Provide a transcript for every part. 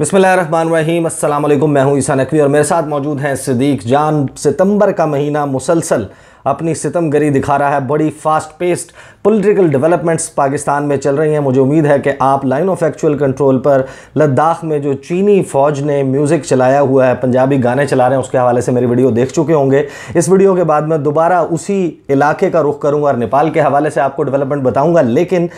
बिसमीम अल्लाम मैं हूं ईसा नकवी और मेरे साथ मौजूद हैं सिद्दीक जान सितंबर का महीना मुसलसल अपनी सितमगरी दिखा रहा है बड़ी fast paced political developments Pakistan में चल रही हैं मुझे उम्मीद है कि आप लाइन ऑफ एक्चुअल कंट्रोल पर लद्दाख में जो चीनी फ़ौज ने म्यूज़िक चलाया हुआ है पंजाबी गाने चला रहे हैं उसके हवाले से मेरी वीडियो देख चुके होंगे इस वीडियो के बाद मैं दोबारा उसी इलाके का रुख करूँगा और नेपाल के हवाले से आपको डेवलपमेंट बताऊँगा लेकिन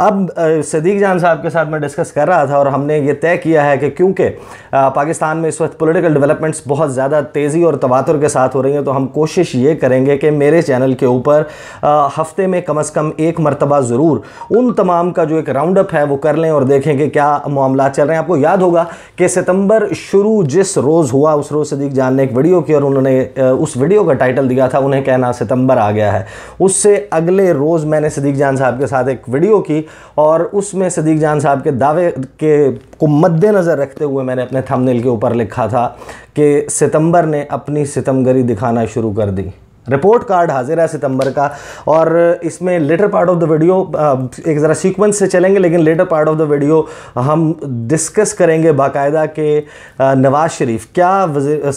अब सदीक जान साहब के साथ मैं डिस्कस कर रहा था और हमने ये तय किया है कि क्योंकि पाकिस्तान में इस वक्त पोलिटिकल डेवलपमेंट्स बहुत ज़्यादा तेज़ी और तबातुर के साथ हो रही हैं तो हम कोशिश ये करेंगे कि मेरे चैनल के ऊपर हफ्ते में कम अज़ कम एक मरतबा ज़रूर उन तमाम का जो एक राउंड अप है वो कर लें और देखें कि क्या मामला चल रहे हैं आपको याद होगा कि सितंबर शुरू जिस रोज़ हुआ उस रोज़ सदीक जान ने एक वीडियो की और उन्होंने उस वीडियो का टाइटल दिया था उन्हें कहना सितंबर आ गया है उससे अगले रोज़ मैंने सदीक जान साहब के साथ एक वीडियो की और उसमें सदीक जान साहब के दावे के को मद्देनज़र रखते हुए मैंने अपने थंबनेल के ऊपर लिखा था कि सितंबर ने अपनी सितमगरी दिखाना शुरू कर दी रिपोर्ट कार्ड हाजिर है सितंबर का और इसमें later part of the video एक ज़रा सीक्वेंस से चलेंगे लेकिन later part of the video हम डिस्कस करेंगे बाकायदा के नवाज़ शरीफ क्या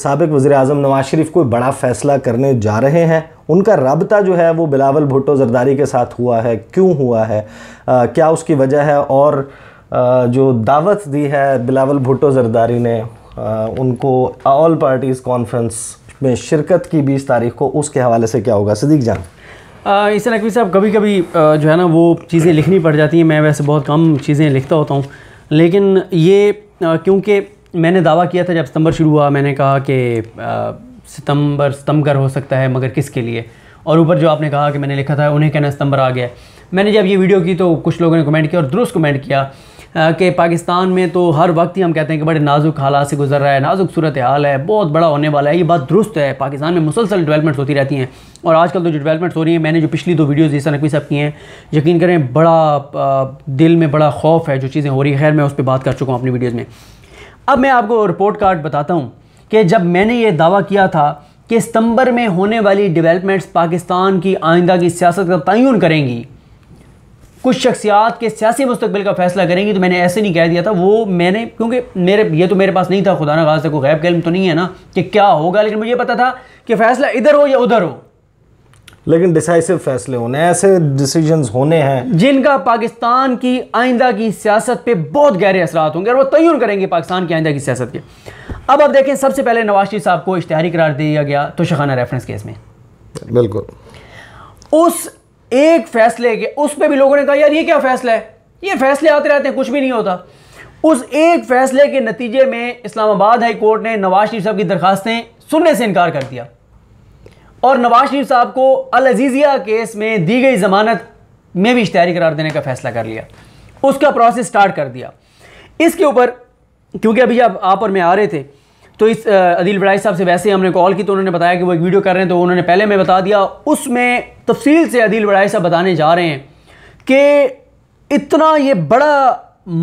सबक वज़ी अजम नवाज़ शरीफ कोई बड़ा फ़ैसला करने जा रहे हैं उनका रबता जो है वो बिलावल भुट्टो जरदारी के साथ हुआ है क्यों हुआ है आ, क्या उसकी वजह है और आ, जो दावत दी है बिलावल भुट्टो जरदारी ने आ, उनको ऑल पार्टीज़ कॉन्फ्रेंस में शिरकत की बीस तारीख को उसके हवाले से क्या होगा सदीक जान इस नकवी साहब कभी कभी जो है ना वो चीज़ें लिखनी पड़ जाती हैं मैं वैसे बहुत कम चीज़ें लिखता होता हूँ लेकिन ये क्योंकि मैंने दावा किया था जब सितंबर शुरू हुआ मैंने कहा कि सितंबर सितंबर हो सकता है मगर किसके लिए और ऊपर जो आपने कहा कि मैंने लिखा था उन्हें कहना सितंबर आ गया मैंने जब ये वीडियो की तो कुछ लोगों ने कमेंट किया और दुरुस्त कमेंट किया कि पाकिस्तान में तो हर वक्त ही हम कहते हैं कि बड़े नाजुक हालात से गुजर रहा है नाजुक सूरत हाल है बहुत बड़ा होने वाला है ये बात दुरुस्त है पाकिस्तान में मुसलसल डेवलपमेंट्स होती रहती हैं और आजकल तो जो डेवलपमेंट्स हो रही हैं मैंने जो पिछली दो वीडियोज़ जिस नकवी साहब की हैं यकीन करें बड़ा दिल में बड़ा खौफ है जो चीज़ें हो रही है खैर मैं उस पर बात कर चुका हूँ अपनी वीडियोज़ में अब मैं आपको रिपोर्ट कार्ड बताता हूँ कि जब मैंने ये दावा किया था कि सितंबर में होने वाली डेवलपमेंट्स पाकिस्तान की आइंदा की सियासत का तयन करेंगी कुछ शख्सियात के सियासी मुस्तबिल का फैसला करेंगी तो मैंने ऐसे नहीं कह दिया था वो मैंने क्योंकि मेरे ये तो मेरे पास नहीं था खुदा ना खास कोई गैब कलम तो नहीं है ना कि क्या होगा लेकिन मुझे पता था कि फैसला इधर हो या उधर हो लेकिन डिसाइसिव फैसले होने ऐसे डिसीजंस होने हैं जिनका पाकिस्तान की आइंदा की सियासत पे बहुत गहरे असरात होंगे और वो तयन करेंगे पाकिस्तान की आइंदा की सियासत के अब आप देखें सबसे पहले नवाज शरीफ साहब को इश्तहारी करार दिया गया तो शखाना रेफरेंस केस में बिल्कुल उस एक फैसले के उस पर भी लोगों ने कहा यार ये क्या फैसला है ये फैसले आते रहते हैं कुछ भी नहीं होता उस एक फैसले के नतीजे में इस्लामाबाद हाई कोर्ट ने नवाज शरीफ साहब की दरखास्तें सुनने से इनकार कर दिया और नवाज शरीफ साहब को अल अजीज़िया केस में दी गई ज़मानत में भी इश्तारी करार देने का फैसला कर लिया उसका प्रोसेस स्टार्ट कर दिया इसके ऊपर क्योंकि अभी जब आप और मैं आ रहे थे तो इस अदिल बड़ाई साहब से वैसे हमने कॉल की तो उन्होंने बताया कि वो एक वीडियो कर रहे हैं तो उन्होंने पहले मैं बता दिया उसमें तफसील से अदिल बड़ाई साहब बताने जा रहे हैं कि इतना ये बड़ा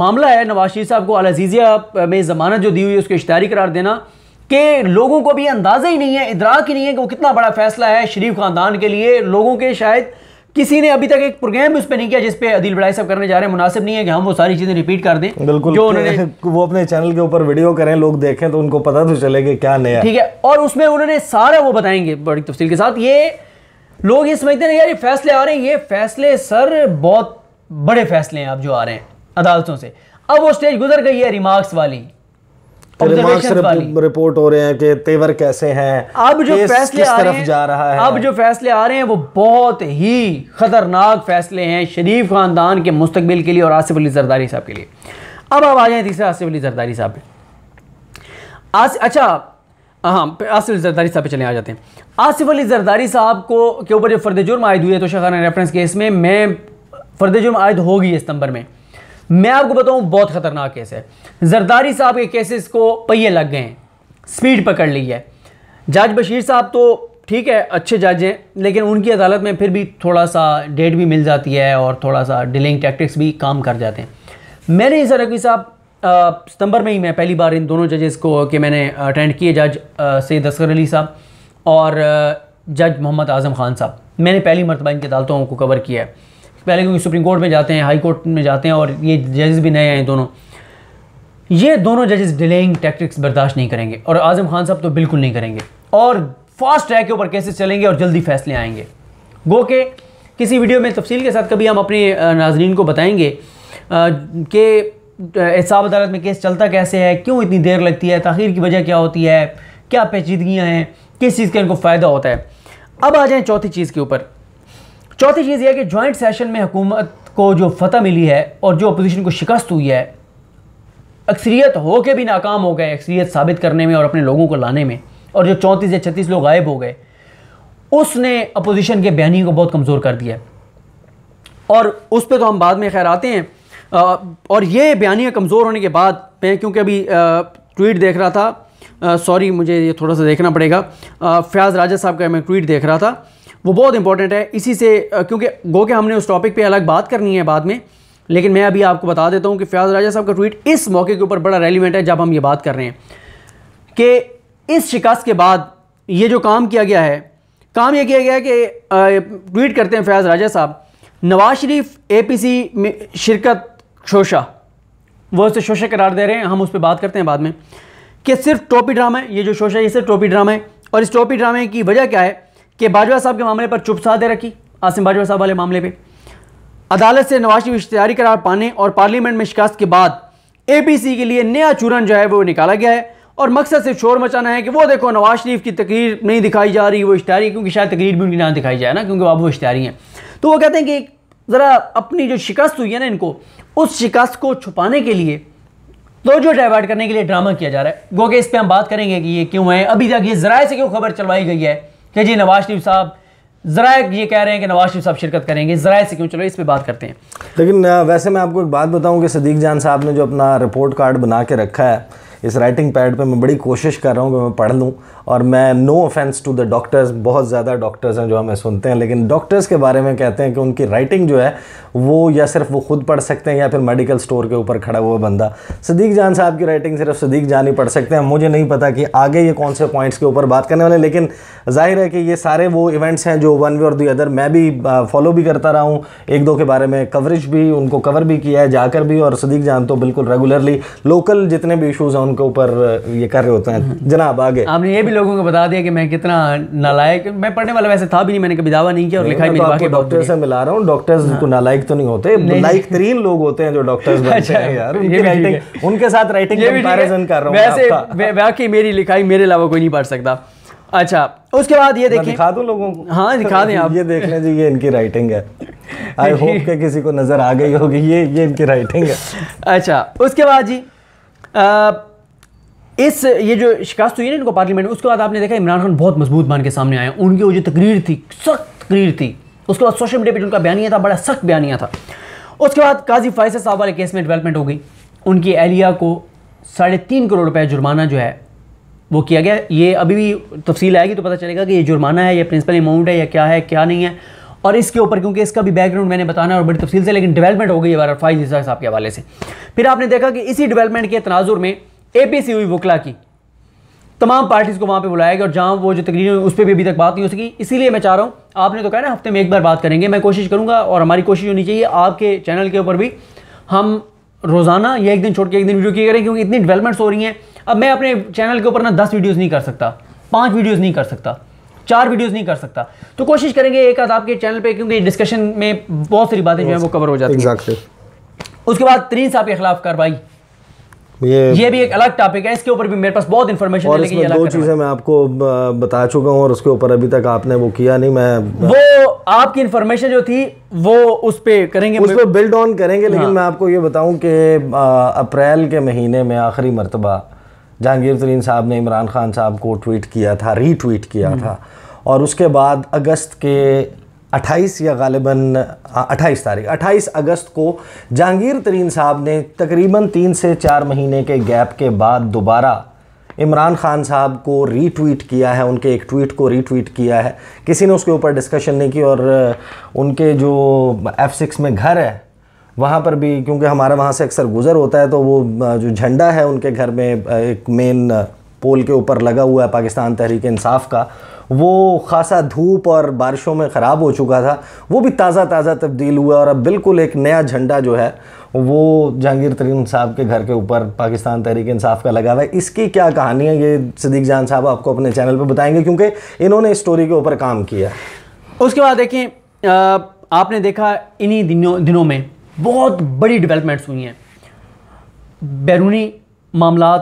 मामला है नवाज शरीफ साहब को अजीज़िया में ज़मानत जो दी हुई है उसको इश्तारी करार देना कि लोगों को भी अंदाज़ा ही नहीं है इदराक ही नहीं है कि वो कितना बड़ा फ़ैसला है शरीफ ख़ानदान के लिए लोगों के शायद किसी ने अभी तक एक प्रोग्राम भी उस पर नहीं किया जिसपे अदिल बड़ाई साहब करने जा रहे हैं मुनासिब नहीं है कि हम वो सारी चीज़ें रिपीट कर दें बिल्कुल जो उन्होंने वो अपने चैनल के ऊपर वीडियो करें लोग देखें तो उनको पता तो चले कि क्या नया ठीक है और उसमें उन्होंने सारा वो बताएंगे बड़ी तफसील के साथ ये लोग ये समझते ना यार ये फैसले आ रहे हैं ये फैसले सर बहुत बड़े फैसले हैं आप जो आ रहे हैं अदालतों से अब वो स्टेज गुजर गई है रिमार्क्स वाली रिपोर्ट हो रहे हैं कि तेवर कैसे हैं अब जो फैसले आ रहे हैं जा रहा है अब जो फैसले आ रहे हैं वो बहुत ही खतरनाक फैसले हैं शरीफ खानदान के मुस्तबिल के लिए और आसिफ अली जरदारी साहब के लिए अब आप आ जाए तीसरे आसिफ अली जरदारी साहब आस अच्छा हाँ आसिफ अली जरदारी साहब पे चले आ जाते हैं आसिफ अली जरदारी साहब को के ऊपर जो फर्द जुर्म आयद हुई है तो शाह रेफरेंस केस में मैं फर्द जुर्म आयद होगी सितंबर में मैं आपको बताऊं बहुत खतरनाक केस है जरदारी साहब के केसेस को पहिए लग गए हैं स्पीड पकड़ ली है जज बशीर साहब तो ठीक है अच्छे जज हैं लेकिन उनकी अदालत में फिर भी थोड़ा सा डेट भी मिल जाती है और थोड़ा सा डिलिंग टैक्टिक्स भी काम कर जाते हैं मैंने इस रकवी साहब सितंबर में ही मैं पहली बार इन दोनों जजेस को कि मैंने अटेंड किए जज सैद असगर अली साहब और जज मोहम्मद आज़म खान साहब मैंने पहली मरतबा इनकी अदालतों को कवर किया है पहले क्योंकि सुप्रीम कोर्ट में जाते हैं हाई कोर्ट में जाते हैं और ये जजेस भी नए हैं दोनों ये दोनों जजेस डिलेइंग टैक्टिक्स बर्दाश्त नहीं करेंगे और आजम खान साहब तो बिल्कुल नहीं करेंगे और फास्ट ट्रैक के ऊपर केसेस चलेंगे और जल्दी फैसले आएंगे गो के किसी वीडियो में तफसील के साथ कभी हम अपने नाजरीन को बताएंगे कि एहसाब अदालत में केस चलता कैसे है क्यों इतनी देर लगती है तखिर की वजह क्या होती है क्या पेचीदगियाँ हैं किस चीज़ का इनको फ़ायदा होता है अब आ जाएँ चौथी चीज़ के ऊपर चौथी चीज़ यह कि जॉइंट सेशन में हुकूमत को जो फतह मिली है और जो अपोजिशन को शिकस्त हुई है अक्सरियत हो के भी नाकाम हो गए अक्सरियत साबित करने में और अपने लोगों को लाने में और जो चौंतीस या छत्तीस लोग गायब हो गए उसने अपोजिशन के बयानी को बहुत कमज़ोर कर दिया और उस पर तो हम बाद में खैर आते हैं आ, और ये बयानियाँ कमज़ोर होने के बाद मैं क्योंकि अभी ट्वीट देख रहा था सॉरी मुझे ये थोड़ा सा देखना पड़ेगा फयाज राजा साहब का मैं ट्वीट देख रहा था वो बहुत इंपॉर्टेंट है इसी से क्योंकि गो के हमने उस टॉपिक पे अलग बात करनी है बाद में लेकिन मैं अभी आपको बता देता हूँ कि फयाज राजा साहब का ट्वीट इस मौके के ऊपर बड़ा रेलिवेंट है जब हम ये बात कर रहे हैं कि इस शिकस्त के बाद ये जो काम किया गया है काम ये किया गया है कि ट्वीट करते हैं फयाज राजा साहब नवाज शरीफ ए में शिरकत शोशा वो उसे शोशा करार दे रहे हैं हम उस पर बात करते हैं बाद में कि सिर्फ टोपी ड्रामा है ये जो शोशा ये सिर्फ टोपी ड्रामा है और इस टोपी ड्रामे की वजह क्या है कि बाजवा साहब के मामले पर चुप दे रखी आसिम बाजवा साहब वाले मामले पे अदालत से नवाज शरीफ इश्तारी करार पाने और पार्लियामेंट में शिकास्त के बाद एपीसी के लिए नया चूरन जो है वो निकाला गया है और मकसद सिर्फ शोर मचाना है कि वो देखो नवाज शरीफ की तकरीर नहीं दिखाई जा रही वो इश्तारी क्योंकि शायद तकरीर भी उनकी ना दिखाई जाए ना क्योंकि अब वो इश्तारी हैं तो वो कहते हैं कि ज़रा अपनी जो शिकस्त हुई है ना इनको उस शिकस्त को छुपाने के लिए तो जो डाइवर्ट करने के लिए ड्रामा किया जा रहा है गो के इस पर हम बात करेंगे कि ये क्यों है अभी तक ये ज़राए से क्यों खबर चलवाई गई है कि जी नवाज शरीफ साहब ज़रा ये कह रहे हैं कि नवाज शरीफ साहब शिरकत करेंगे ज़रा से क्यों चलो इस पर बात करते हैं लेकिन वैसे मैं आपको एक बात बताऊं कि सदीक जान साहब ने जो अपना रिपोर्ट कार्ड बना के रखा है इस राइटिंग पैड पे मैं बड़ी कोशिश कर रहा हूँ कि मैं पढ़ लूँ और मैं no offence to the doctors बहुत ज़्यादा डॉक्टर्स हैं जो हमें सुनते हैं लेकिन डॉक्टर्स के बारे में कहते हैं कि उनकी राइटिंग जो है वो या सिर्फ वो खुद पढ़ सकते हैं या फिर मेडिकल स्टोर के ऊपर खड़ा हुआ बंदा सदीक जान साहब की राइटिंग सिर्फ सदीक जान ही पढ़ सकते हैं मुझे नहीं पता कि आगे ये कौन से पॉइंट्स के ऊपर बात करने वाले लेकिन जाहिर है कि ये सारे वो इवेंट्स हैं जो वन वे और दी अदर मैं भी फॉलो भी करता रहा हूँ एक दो के बारे में कवरेज भी उनको कवर भी किया है जाकर भी और सदीक जान तो बिल्कुल रेगुलरली लोकल जितने भी इशूज़ हैं उनके ऊपर ये कर रहे होते हैं हम्म। जनाब आगे आपने ये भी लोगों को बता दिया कि मैं कितना नालायक मैं पढ़ने वाला वैसे था भी नहीं मैंने कभी दावा नहीं किया और लिखा मेरी तो बाकी डॉक्टर से मिला रहा हूँ डॉक्टर्स को हाँ। तो नालायक तो नहीं होते लाइक तरीन लोग होते हैं जो डॉक्टर्स बनते अच्छा, हैं यार उनकी राइटिंग उनके साथ राइटिंग कंपैरिजन कर रहा हूँ वैसे वाकई मेरी लिखाई मेरे अलावा कोई नहीं पढ़ सकता अच्छा उसके बाद ये देखिए दिखा दूं लोगों को हाँ दिखा दें आप ये देख लें जी ये इनकी राइटिंग है आई होप कि किसी को नज़र आ गई होगी ये ये इनकी राइटिंग है अच्छा उसके बाद जी आ, इस ये जो शिकास्त हुई है ना इनको पार्लियामेंट में उसके बाद आपने देखा इमरान खान बहुत मजबूत मान के सामने आए उनकी वो जो तकरीर थी सख्त तकरीर थी उसके बाद सोशल मीडिया पर उनका बयानिया था बड़ा सख्त बयानिया था उसके बाद काजी फायसे साहब वाले केस में डेवलपमेंट हो गई उनकी एहलिया को साढ़े तीन करोड़ रुपये जुर्माना जो है वो किया गया ये अभी भी तफसील आएगी तो पता चलेगा कि ये जुर्माना है या प्रिंसिपल अमाउंट है या क्या है क्या नहीं है और इसके ऊपर क्योंकि इसका भी बैकग्राउंड मैंने बताना और बड़ी तफसील से लेकिन डेवलपमेंट हो गई है फाइज साहब के हवाले से फिर आपने देखा कि इसी डेवलपमेंट के तनाजुर में एपीसी हुई वकला की तमाम पार्टीज़ को वहां पे बुलाया गया और जहां वो जो तकरीर उस पर भी अभी तक बात नहीं हो सकी इसीलिए मैं चाह रहा हूं आपने तो कहा ना हफ्ते में एक बार बात करेंगे मैं कोशिश करूंगा और हमारी कोशिश होनी चाहिए आपके चैनल के ऊपर भी हम रोज़ाना या एक दिन छोड़ के एक दिन वीडियो किया करें क्योंकि इतनी डेवलपमेंट्स हो रही हैं अब मैं अपने चैनल के ऊपर ना दस वीडियोज़ नहीं कर सकता पाँच वीडियोज़ नहीं कर सकता चार वीडियोज नहीं कर सकता तो कोशिश करेंगे एक आध आपके चैनल पर क्योंकि डिस्कशन में बहुत सारी बातें जो है वो कवर हो जाती है उसके बाद तरीन साहब के खिलाफ कार्रवाई ये ये भी एक अलग टॉपिक है इसके ऊपर भी मेरे पास बहुत इन्फॉर्मेशन और इसमें दो चीज़ें मैं आपको बता चुका हूँ और उसके ऊपर अभी तक आपने वो किया नहीं मैं वो आपकी इन्फॉर्मेशन जो थी वो उस पर करेंगे उस पर बिल्ड ऑन करेंगे लेकिन हाँ। मैं आपको ये बताऊँ कि अप्रैल के महीने में आखिरी मरतबा जहांगीर तरीन साहब ने इमरान खान साहब को ट्वीट किया था रीट्वीट किया हम्म। था और उसके बाद अगस्त के 28 या गालिबा अट्ठाईस तारीख 28 अगस्त को जहांगीर तरीन साहब ने तकरीबन तीन से चार महीने के गैप के बाद दोबारा इमरान खान साहब को रीट्वीट किया है उनके एक ट्वीट को रीट्वीट किया है किसी ने उसके ऊपर डिस्कशन नहीं की और उनके जो एफ़ सिक्स में घर है वहाँ पर भी क्योंकि हमारा वहाँ से अक्सर गुज़र होता है तो वो जो झंडा है उनके घर में एक मेन पोल के ऊपर लगा हुआ है पाकिस्तान तहरीक इंसाफ का वो खासा धूप और बारिशों में ख़राब हो चुका था वो भी ताज़ा ताज़ा तब्दील हुआ और अब बिल्कुल एक नया झंडा जो है वो जहांगीर तरीन साहब के घर के ऊपर पाकिस्तान तहरीक इंसाफ का लगा हुआ है इसकी क्या कहानी है ये सदीक जान साहब आपको अपने चैनल पर बताएंगे क्योंकि इन्होंने इस स्टोरी के ऊपर काम किया उसके बाद देखें आपने देखा इन्हीं दिनों दिनों में बहुत बड़ी डेवलपमेंट्स हुई हैं बैरूनी मामला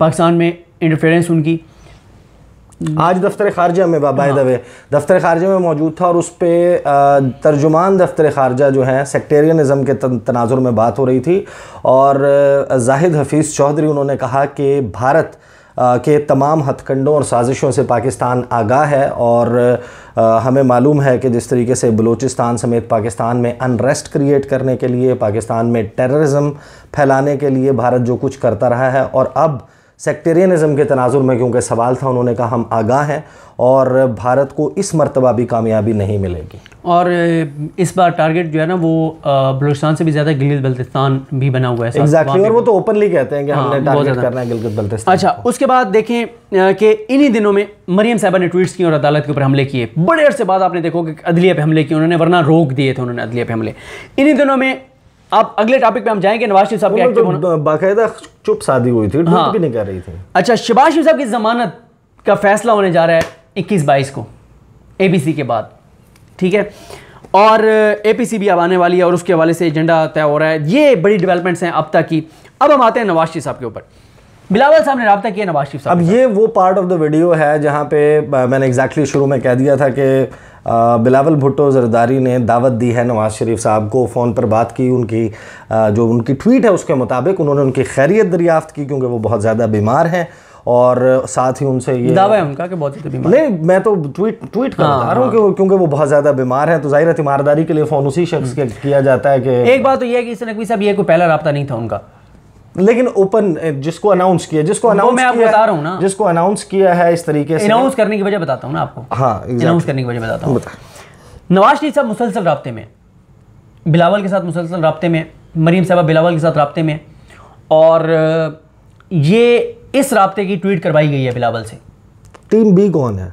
पाकिस्तान में इंटरफेरेंस उनकी आज दफ्तर खारजा में बाबा हाँ। दवे दफ्तर खारजा में मौजूद था और उस पर तर्जुमान दफ्तर खारजा जो है सेक्टेरियन निज़म के तनाजुर में बात हो रही थी और जाहिद हफीज़ चौधरी उन्होंने कहा कि भारत के तमाम हथकंडों और साजिशों से पाकिस्तान आगाह है और हमें मालूम है कि जिस तरीके से बलूचिस्तान समेत पाकिस्तान में अनरेस्ट क्रिएट करने के लिए पाकिस्तान में टेररिज्म फैलाने के लिए भारत जो कुछ करता रहा है और अब सेक्टेरियनिज़म के तनाजुर में क्योंकि सवाल था उन्होंने कहा हम आगाह हैं और भारत को इस मरतबा भी कामयाबी नहीं मिलेगी और इस बार टारगेट जो है ना वो बलूचिस्तान से भी ज़्यादा गिलगित बल्तिस्तान भी बना हुआ है exactly, और वो तो ओपनली कहते हैं कि हाँ, हमने टारगेट करना है गिलगित बल्तिस्तान अच्छा उसके बाद देखें कि इन्हीं दिनों में मरीम साहबा ने ट्वीट्स किए और अदालत के ऊपर हमले किए बड़े अरसे बाद आपने देखो कि अदलिया पे हमले किए उन्होंने वरना रोक दिए थे उन्होंने अदलिया पे हमले इन्हीं दिनों में अब अगले टॉपिक पे हम जाएंगे नवाज शरीफ साहब के तो बाकायदा चुप शादी हुई थी हाँ। भी नहीं कर रही थी अच्छा शबाज शरीफ साहब की जमानत का फैसला होने जा रहा है इक्कीस बाईस को एबीसी के बाद ठीक है और एपीसी भी अब आने वाली है और उसके हवाले से एजेंडा तय हो रहा है ये बड़ी डेवलपमेंट्स हैं अब तक की अब हम आते हैं नवाज शरीफ साहब के ऊपर बिलावल साहब ने रबा किया नवाज शरीफ साहब अब ये वो पार्ट ऑफ द वीडियो है जहाँ पे मैंने एग्जैक्टली exactly शुरू में कह दिया था कि बिलावल भुट्टो जरदारी ने दावत दी है नवाज़ शरीफ साहब को फ़ोन पर बात की उनकी जो उनकी ट्वीट है उसके मुताबिक उन्होंने उनकी खैरियत दरियाफ्त की क्योंकि वो बहुत ज़्यादा बीमार हैं और साथ ही उनसे ये दावा है उनका कि बहुत ज़्यादा बीमार नहीं मैं तो ट्वीट ट्वीट कर हाँ, रहा हूँ हाँ। क्योंकि वो बहुत ज़्यादा बीमार तो है तो ज़ाहिर है तीमारदारी के लिए फ़ोन उसी शख्स के हम्म। किया जाता है कि एक बात तो यह है कि इस नकवी साहब ये कोई पहला रबता नहीं था उनका लेकिन ओपन जिसको अनाउंस किया जिसको अनाउंस मैं आपको बता रहा हूँ ना जिसको अनाउंस किया है इस तरीके से अनाउंस करने की वजह बताता हूँ ना आपको हाँ अनाउंस करने की वजह बताता हूँ नवाज शरीफ साहब मुसलसल रबते में बिलावल के साथ मुसलसल रबते में मरीम साहबा बिलावल के साथ रबते में और ये इस रबते की ट्वीट करवाई गई है बिलावल से टीम बी कौन है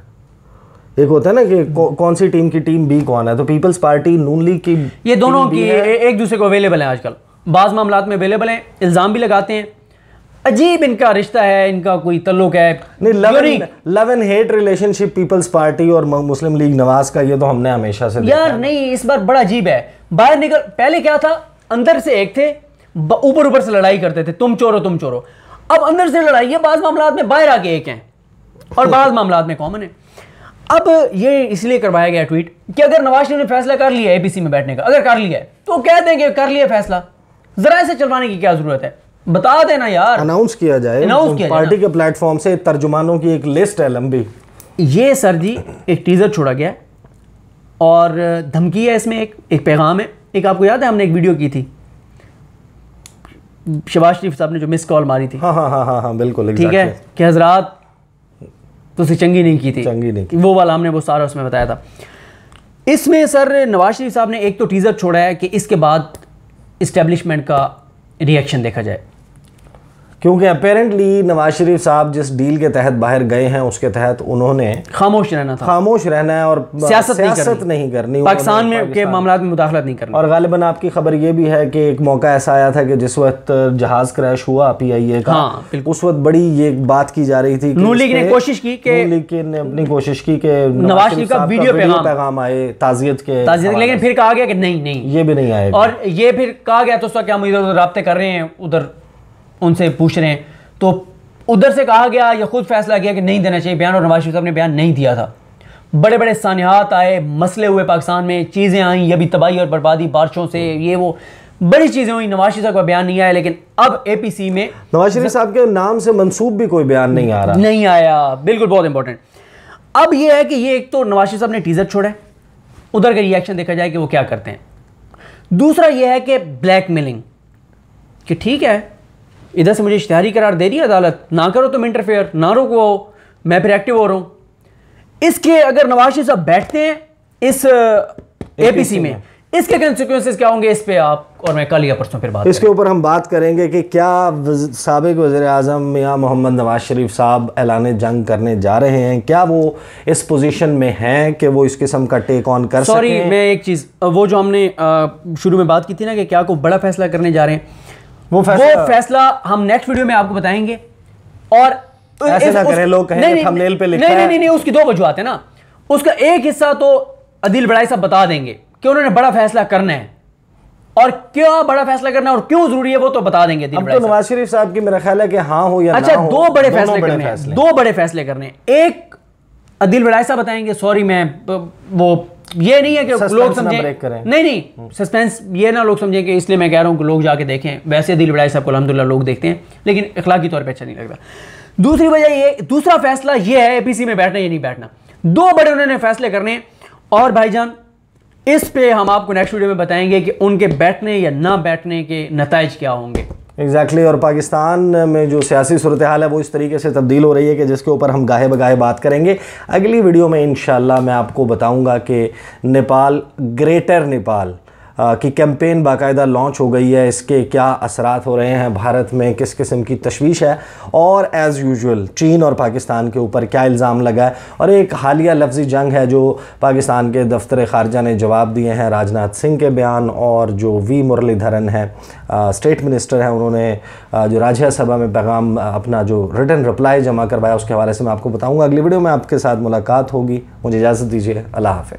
एक होता है ना कि हम्म। कौन सी टीम की टीम बी कौन है तो पीपल्स पार्टी नून लीग की ये दोनों की एक दूसरे को अवेलेबल है आजकल बाज़ मामला में अवेलेबल हैं इल्ज़ाम भी लगाते हैं अजीब इनका रिश्ता है इनका कोई तल्लुक है नहीं love and love and hate relationship Peoples Party और मुस्लिम लीग नवाज का ये तो हमने हमेशा से यार नहीं इस बार बड़ा अजीब है बाहर निकल पहले क्या था अंदर से एक थे ऊपर ऊपर से लड़ाई करते थे तुम चोरो तुम चोरो अब अंदर से लड़ाई है बाज़ मामला में बाहर आके एक हैं और बाज़ मामला में कॉमन है अब ये इसलिए करवाया गया ट्वीट कि अगर नवाज शरीफ ने फैसला कर लिया एबीसी में बैठने का अगर कर लिया है तो कह दें कि कर लिया फैसला जरा इसे चलवाने की क्या जरूरत है बता देना यार अनाउंस किया जाए अनाउंस किया पार्टी के प्लेटफॉर्म से तर्जुमानों की एक लिस्ट है लंबी ये सर जी एक टीज़र छोड़ा गया और धमकी है इसमें एक एक पैगाम है एक आपको याद है हमने एक वीडियो की थी शबाज शरीफ साहब ने जो मिस कॉल मारी थी हाँ हाँ हाँ हाँ हाँ बिल्कुल ठीक है कि हजरात तो उसे चंगी नहीं की थी चंगी नहीं की। वो वाला हमने वो सारा उसमें बताया था इसमें सर नवाज शरीफ साहब ने एक तो टीज़र छोड़ा है कि इसके बाद इस्टेब्लिशमेंट का रिएक्शन देखा जाए क्योंकि अपेरेंटली नवाज शरीफ साहब जिस डील के तहत बाहर गए हैं उसके तहत उन्होंने खामोश रहना था खामोश रहना है और सियासत, नहीं, करनी। नहीं करनी पाकिस्तान में के मामला में मुदाखलत नहीं करना और गालिबा आपकी खबर ये भी है कि एक मौका ऐसा आया था कि जिस वक्त जहाज क्रैश हुआ पी आई ए का हाँ, उस वक्त बड़ी ये बात की जा रही थी लीग ने कोशिश की लीग ने अपनी कोशिश की कि नवाज शरीफ का वीडियो पैगाम आए ताजियत के लेकिन फिर कहा गया कि नहीं नहीं ये भी नहीं आएगा और ये फिर कहा गया तो उसका क्या मुझे तो रबते कर रहे हैं उधर उनसे पूछ रहे हैं तो उधर से कहा गया या खुद फैसला किया कि नहीं देना चाहिए बयान और नवाज शरीफ साहब ने बयान नहीं दिया था बड़े बड़े सानहात आए मसले हुए पाकिस्तान में चीज़ें आई ये भी तबाही और बर्बादी बारिशों से ये वो बड़ी चीज़ें हुई नवाज शरीफ साहब का बयान नहीं आया लेकिन अब सी में नवाज शरीफ साहब के नाम से मनसूब भी कोई बयान नहीं आ रहा नहीं आया बिल्कुल बहुत इंपॉर्टेंट अब ये है कि ये एक तो नवाज शरीफ साहब ने टीज़र छोड़ा उधर का रिएक्शन देखा जाए कि वो क्या करते हैं दूसरा यह है कि ब्लैक मेलिंग कि ठीक है इधर से मुझे इश्तहारी करार दे रही है अदालत ना करो तुम इंटरफेयर ना रुकवाओ मैं फिर एक्टिव हो रहा हूँ इसके अगर नवाज शरीफ साहब बैठते हैं इस एपीसी में, में। इसके कंसिक्वेंसेस क्या होंगे इस पे आप और मैं कल या परसों फिर बात इसके ऊपर हम बात करेंगे कि क्या सबक वजे अजम या मोहम्मद नवाज शरीफ साहब ऐलान जंग करने जा रहे हैं क्या वो इस पोजीशन में हैं कि वो इस किस्म का टेक ऑन कर सॉरी मैं एक चीज़ वो जो हमने शुरू में बात की थी ना कि क्या को बड़ा फैसला करने जा रहे हैं वो फैसला, वो फैसला हम नेक्स्ट वीडियो में आपको बताएंगे और ऐसे ना करें लोग कहेंगे थंबनेल पे लिखा नहीं नहीं नहीं उसकी दो वजुआत है ना उसका एक हिस्सा तो अदिल बड़ाई साहब बता देंगे कि उन्होंने बड़ा फैसला करना है और क्या बड़ा फैसला करना और क्यों जरूरी है वो तो बता देंगे अब तो नवाज शरीफ साहब की मेरा ख्याल है कि हाँ हो या अच्छा ना हो, दो बड़े फैसले बड़े करने फैसले। दो बड़े फैसले करने एक अदिल बड़ाई साहब बताएंगे सॉरी मैं वो ये नहीं है कि लोग समझे नहीं नहीं सस्पेंस ये ना लोग समझें कि इसलिए मैं कह रहा हूँ कि लोग जाके देखें वैसे दिल बड़ाई साहब को अलहमदिल्ला लोग देखते हैं लेकिन अखलाकी तौर पर अच्छा नहीं लगता दूसरी वजह ये दूसरा फैसला ये है ए में बैठना या नहीं बैठना दो बड़े उन्होंने फैसले करने और भाईजान इस पे हम आपको नेक्स्ट वीडियो में बताएंगे कि उनके बैठने या ना बैठने के नतज क्या होंगे एग्जैक्टली exactly, और पाकिस्तान में जो सियासी सूरत हाल है वो इस तरीके से तब्दील हो रही है कि जिसके ऊपर हम गाहे बगाहे बात करेंगे अगली वीडियो में इन मैं आपको बताऊँगा कि नेपाल ग्रेटर नेपाल कि कैंपेन बाकायदा लॉन्च हो गई है इसके क्या असरात हो रहे हैं भारत में किस किस्म की तशवीश है और एज़ यूजल चीन और पाकिस्तान के ऊपर क्या इल्ज़ाम लगा है और एक हालिया लफ्ज़ी जंग है जो पाकिस्तान के दफ्तर ख़ारजा ने जवाब दिए हैं राजनाथ सिंह के बयान और जो वी मुरलीधरन है स्टेट मिनिस्टर हैं उन्होंने जो राज्य सभा में पैगाम अपना जो रिटर्न रिप्लाई जमा करवाया उसके हवाले से मैं आपको बताऊँगा अगली वीडियो में आपके साथ मुलाकात होगी मुझे इजाज़त दीजिए अल्लाह हाफ़